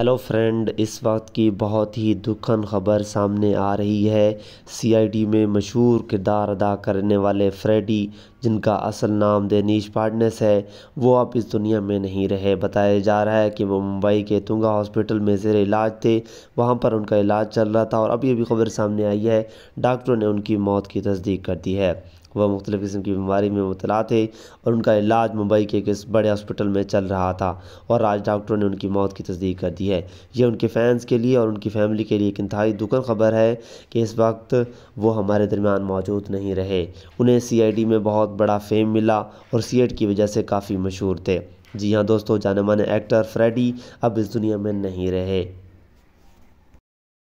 hello friend इस वक्त की बहुत ही दुखन खबर सामने आ रही है सीआईडी में मशहूर किरदार अदा करने वाले फ्रेडी जिनका असल नाम देनीश पार्टनर्स है वो अब इस दुनिया में नहीं रहे बताया जा रहा है कि वो मुंबई के तुंगा हॉस्पिटल में जेर इलाज थे वहाँ पर उनका इलाज चल रहा था और अब ये भी खबर सामने आई है डॉक्टरों ने उनकी मौत की तस्दीक कर दी है वह मुख्तलिफ़ किस्म की बीमारी में मुबला थे और उनका इलाज मुंबई के एक बड़े हॉस्पिटल में चल रहा था और आज डॉक्टरों ने उनकी मौत की तस्दीक कर दी है यह उनके फ़ैन्स के लिए और उनकी फ़ैमिली के लिए एक इंतहाई दुखद खबर है कि इस वक्त वो हमारे दरमियान मौजूद नहीं रहे उन्हें सी आई डी में बहुत बड़ा फेम मिला और सी एड की वजह से काफ़ी मशहूर थे जी हाँ दोस्तों जाने माने एक्टर फ्रेडी अब इस दुनिया में नहीं रहे